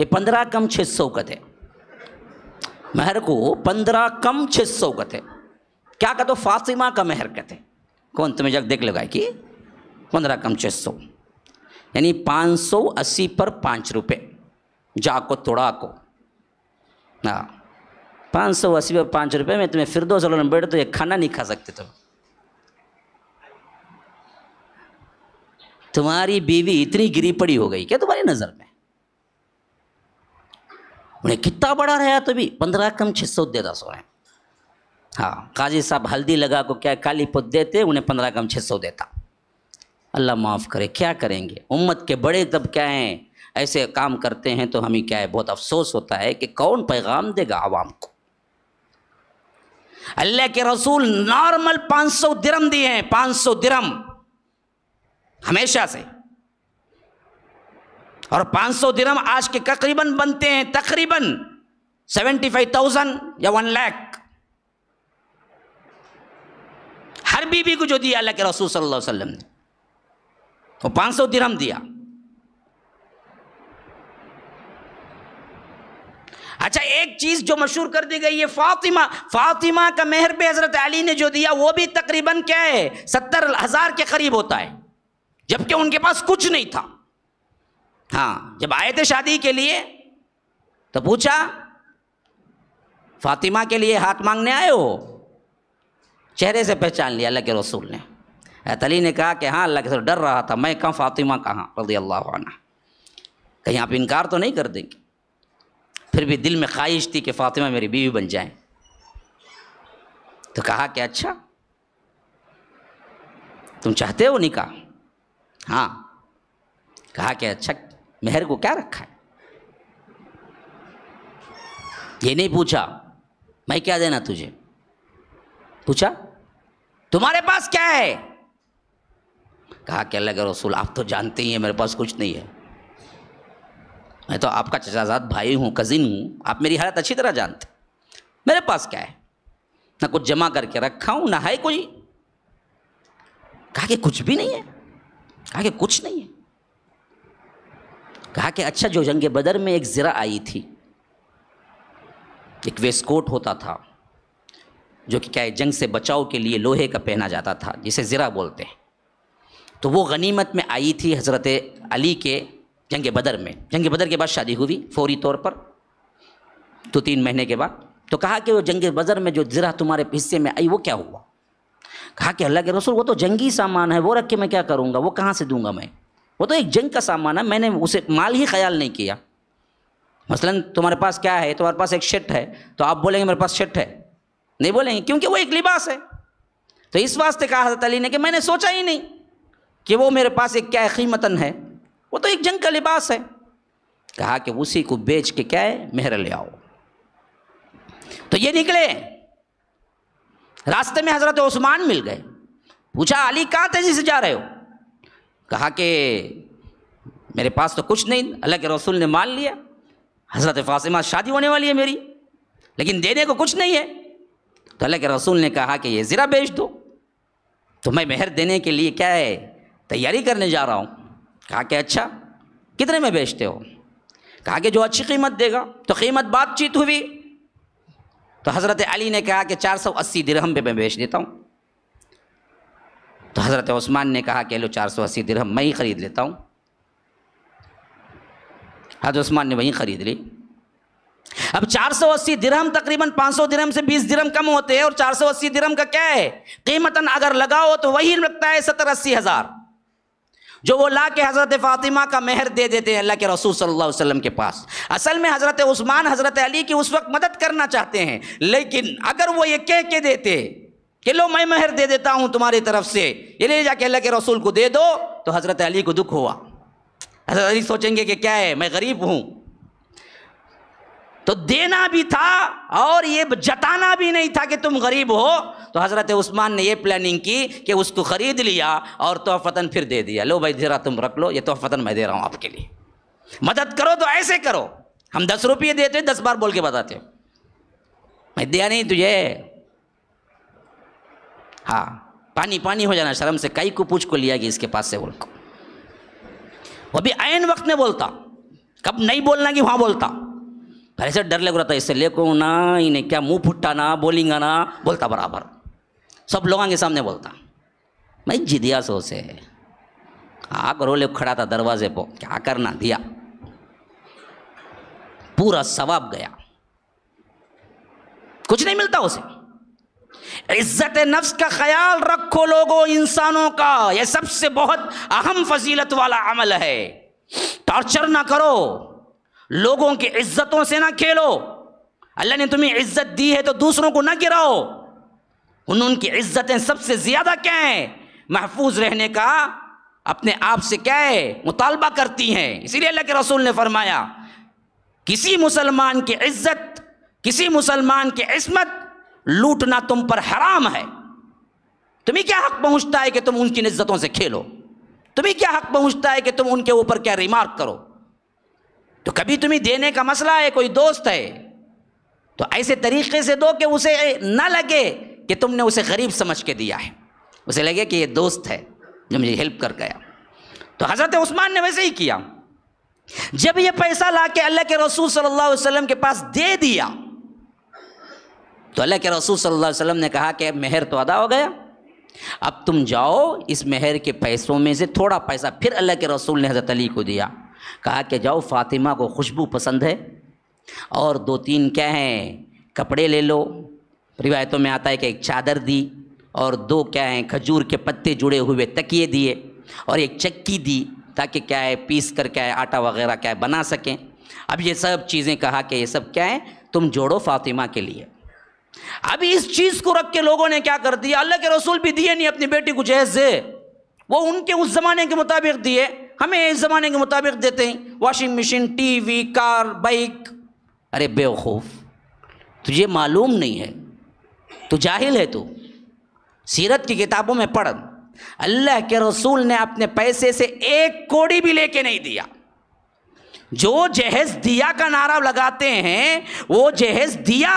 ये पंद्रह कम छः सौ का थे महर को पंद्रह कम छः सौ का थे क्या कहते तो फातिमा का महर कहते कौन तुम्हें जग देख लगा कि पंद्रह कम छः सौ यानी पाँच सौ अस्सी पर पाँच रुपये जा को तोड़ा को हाँ पाँच सौ अस्सी पर पाँच रुपये में तुम्हें फिर दो सौ में बैठे तो ये खाना नहीं खा सकते तुम तुम्हारी बीवी इतनी गिरी पड़ी हो गई क्या तुम्हारी नज़र में उन्हें कितना बड़ा रहा तो भी पंद्रह कम छः सौ दे दस है हाँ काजी साहब हल्दी लगा को क्या काली पुत देते उन्हें पंद्रह कम छः सौ देता अल्लाह माफ़ करे क्या करेंगे उम्मत के बड़े तब क्या हैं ऐसे काम करते हैं तो हमें क्या है बहुत अफसोस होता है कि कौन पैगाम देगा आवाम को अल्लाह के रसूल नॉर्मल 500 दिरम दिए हैं 500 दिरम हमेशा से और 500 सौ दिरम आज के तकरीबन बनते हैं तकरीबन 75,000 या वन लाख हर बीबी को जो दिया अल्लाह के रसूल सल्लल्लाहु अलैहि वसल्लम ने तो 500 सौ दिरम दिया अच्छा एक चीज जो मशहूर कर दी गई है फातिमा फातिमा का मेहर पे हजरत अली ने जो दिया वो भी तकरीबन क्या है सत्तर हजार के करीब होता है जबकि उनके पास कुछ नहीं था हाँ जब आए थे शादी के लिए तो पूछा फातिमा के लिए हाथ मांगने आए हो चेहरे से पहचान लिया अल्लाह के रसूल ने अतली ने कहा कि हाँ अल्लाह के रसूल डर रहा था मैं कहाँ फातिमा कहाँ रजी अल्लाह कहीं आप इनकार तो नहीं कर देंगे फिर भी दिल में ख्वाहिश थी कि फातिमा मेरी बीवी बन जाए तो कहा कि अच्छा तुम चाहते हो निकाह हाँ कहा कि अच्छा मेहर को क्या रखा है ये नहीं पूछा मैं क्या देना तुझे पूछा तुम्हारे पास क्या है कहा कि अल्लाह के रसूल आप तो जानते ही हैं मेरे पास कुछ नहीं है मैं तो आपका चचाजाद भाई हूँ कज़िन हूँ आप मेरी हालत अच्छी तरह जानते मेरे पास क्या है ना कुछ जमा करके रखा हूँ ना है कोई कहा कि कुछ भी नहीं है कहा कि कुछ नहीं है कहा कि अच्छा जो जंग बदर में एक ज़रा आई थी एक वेस्कोट होता था जो कि क्या है जंग से बचाव के लिए लोहे का पहना जाता था जिसे ज़रा बोलते हैं तो वो गनीमत में आई थी हज़रत अली के जंग बदर में जंग बदर के बाद शादी हुई फौरी तौर पर दो तो तीन महीने के बाद तो कहा कि वो जंग बदर में जो ज़रा तुम्हारे हिस्से में आई वो क्या हुआ कहा कि अल्लाह के रसूल वो तो जंगी सामान है वो रख के मैं क्या करूँगा वो कहाँ से दूंगा मैं वो तो एक जंग का सामान है मैंने उसे माल ही ख्याल नहीं किया मसलन तुम्हारे पास क्या है तुम्हारे पास एक शर्ट है तो आप बोलेंगे मेरे पास शर्ट है नहीं बोलेंगे क्योंकि वो एक लिबास है तो इस वास्ते कहा हजरत अली ने कि मैंने सोचा ही नहीं कि वो मेरे पास एक क्या कीमतन है वो तो एक जंग का लिबास है कहा कि उसी को बेच के क्या है मेहर ले आओ तो ये निकले रास्ते में हजरत उस्मान मिल गए पूछा अली कहाँ तेज़ी से जा रहे हो कहा कि मेरे पास तो कुछ नहीं अल्लाह के रसूल ने मान लिया हज़रत फासिमा शादी होने वाली है मेरी लेकिन देने को कुछ नहीं है तो अल्लाह के रसूल ने कहा कि ये ज़रा बेच दो तो मैं मेहर देने के लिए क्या है तैयारी करने जा रहा हूँ कहा कि अच्छा कितने में बेचते हो कहा कि जो अच्छी कीमत देगा तो कीमत बातचीत हुई तो हज़रत अली ने कहा कि चार सौ अस्सी दिरहम पर मैं बेच देता हूँ तो हज़रत उस्मान ने कहा कि लो चार सौ अस्सी दिरहम मैं ही ख़रीद लेता हूँ हज़रत उस्मान ने वहीं ख़रीद ली अब चार सौ अस्सी दिरहम तकरीबन पाँच सौ दिरहम से बीस दिरहम कम होते हैं और चार सौ अस्सी दिरहम का क्या है कीमतन अगर लगाओ तो वही लगता है सत्तर अस्सी हज़ार जो वो ला के हज़रत फ़ातिमा का मेहर दे देते हैं अल्लाह के रसूल सल्लल्लाहु अलैहि वसल्लम के पास असल में हज़रत उस्मान हज़रत अली की उस वक्त मदद करना चाहते हैं लेकिन अगर वो ये कह के देते कि लो मैं महर दे देता हूँ तुम्हारी तरफ से ये ले जाके अल्लाह के रसूल को दे दो तो हज़रत अली को दुख हुआ हज़रत अली सोचेंगे कि क्या है मैं गरीब हूँ तो देना भी था और ये जताना भी नहीं था कि तुम गरीब हो तो हज़रत उस्मान ने ये प्लानिंग की कि उसको ख़रीद लिया और तोहफ़तन फिर दे दिया लो भाई ज़रा तुम रख लो ये तोहफ़तन मैं दे रहा हूँ आपके लिए मदद करो तो ऐसे करो हम दस रुपये देते दस बार बोल के बताते हो मैं दिया नहीं तुझे हाँ पानी पानी हो जाना शर्म से कई को पूछ को लिया गया इसके पास से उनको वो भी आयन वक्त में बोलता कब नहीं बोलना कि वहाँ बोलता भले से डर लग रहा था इससे लेको ना इन्हें क्या मुंह फुट्टा ना बोलिंगा ना बोलता बराबर सब लोगों के सामने बोलता मैं जिदिया सो से हाँ, करो ले खड़ा था दरवाजे पर क्या करना दिया पूरा सवाब गया कुछ नहीं मिलता उसे इज्जत नफ्स का ख्याल रखो लोगों इंसानों का यह सबसे बहुत अहम फजीलत वाला अमल है टॉर्चर ना करो लोगों की इज्जतों से ना खेलो अल्लाह ने तुम्हें इज्जत दी है तो दूसरों को ना गिराओ उन उनकी इज्जतें सबसे ज़्यादा क्या है महफूज रहने का अपने आप से क्या है मुतालबा करती हैं इसीलिए अल्लाह के रसूल ने फरमाया किसी मुसलमान की इज्जत किसी मुसलमान की इसमत लूटना तुम पर हराम है तुम्हें क्या हक पहुंचता है कि तुम उनकी इज्जतों से खेलो तुम्हें क्या हक पहुंचता है कि तुम उनके ऊपर क्या रिमार्क करो तो कभी तुम्हें देने का मसला है कोई दोस्त है तो ऐसे तरीके से दो कि उसे न लगे कि तुमने उसे गरीब समझ के दिया है उसे लगे कि ये दोस्त है जो मुझे हेल्प कर गया तो हज़रत उस्मान ने वैसे ही किया जब ये पैसा ला के अल्लाह के रसूल सल्लल्लाहु अलैहि वसल्लम के पास दे दिया तो अल्लाह के रसूल सल्लल्लाहु अलैहि वसल्लम ने कहा कि मेहर तो अदा हो गया अब तुम जाओ इस मेहर के पैसों में से थोड़ा पैसा फिर अल्लाह के रसूल ने हज़रत अली को दिया कहा कि जाओ फ़ातिमा को खुशबू पसंद है और दो तीन क्या हैं कपड़े ले लो रिवायतों में आता है कि एक चादर दी और दो क्या हैं खजूर के पत्ते जुड़े हुए तकिए दिए और एक चक्की दी ताकि क्या है पीस कर क्या है आटा वगैरह क्या है बना सकें अब ये सब चीज़ें कहा कि ये सब क्या है तुम जोड़ो फ़ातिमा के लिए अभी इस चीज़ को रख के लोगों ने क्या कर दिया अल्लाह के रसूल भी दिए नहीं अपनी बेटी को जहेज दे वो उनके उस ज़माने के मुताबिक दिए हमें इस ज़माने के मुताबिक देते हैं washing machine TV car bike अरे बेवकूफ़ तुझे मालूम नहीं है तो जाहिल है तू सीरत की किताबों में पढ़ अल्लाह के रसूल ने अपने पैसे से एक कोड़ी भी लेके नहीं दिया जो जहेज दिया का नारा लगाते हैं वो जहेज दिया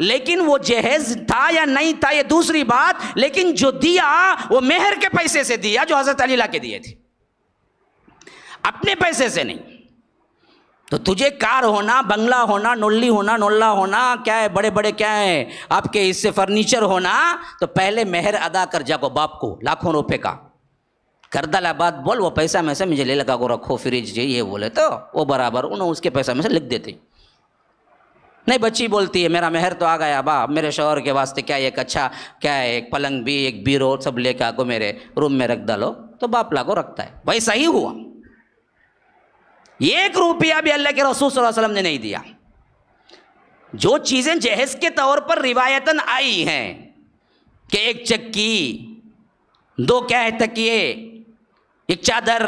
लेकिन वो जहेज था या नहीं था ये दूसरी बात लेकिन जो दिया वो मेहर के पैसे से दिया जो हजरत अली ला के दिए थे अपने पैसे से नहीं तो तुझे कार होना बंगला होना नोली होना नोल्ला होना क्या है बड़े बड़े क्या है आपके इससे फर्नीचर होना तो पहले मेहर अदा कर जागो बाप को लाखों रुपए का कर बात बोल वो पैसा में से मुझे ले लगा को रखो फ्रिज जी ये बोले तो वो बराबर उन्होंने उसके पैसा में से लिख देते नहीं बच्ची बोलती है मेरा मेहर तो आ गया बा मेरे शोहर के वास्ते क्या एक अच्छा क्या है एक पलंग भी एक बीरो सब लेके आको मेरे रूम में रख डालो तो बाप लागो को रखता है वैसा ही हुआ एक रुपया भी अल्लाह के रसूल वसल्लम ने नहीं दिया जो चीज़ें जहेज के तौर पर रिवायतन आई हैं कि एक चक्की दो क्या है तकिए एक चादर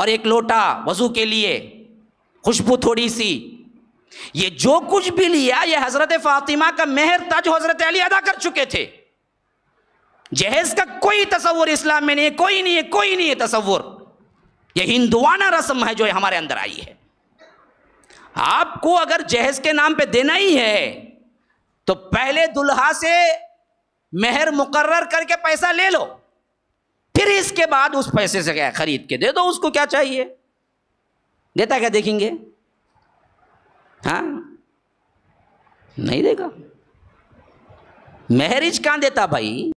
और एक लोटा वजू के लिए खुशबू थोड़ी सी ये जो कुछ भी लिया ये हजरत फातिमा का मेहर था जो हजरत अली अदा कर चुके थे जहेज का कोई तस्वुर इस्लाम में नहीं है कोई नहीं है कोई नहीं है तस्वुर ये हिंदुआना रस्म है जो हमारे अंदर आई है आपको अगर जहेज के नाम पे देना ही है तो पहले दुल्हा से मेहर मुकर्र करके पैसा ले लो फिर इसके बाद उस पैसे से क्या खरीद के दे दो उसको क्या चाहिए देता क्या देखेंगे हाँ नहीं देगा मैरिज कहाँ देता भाई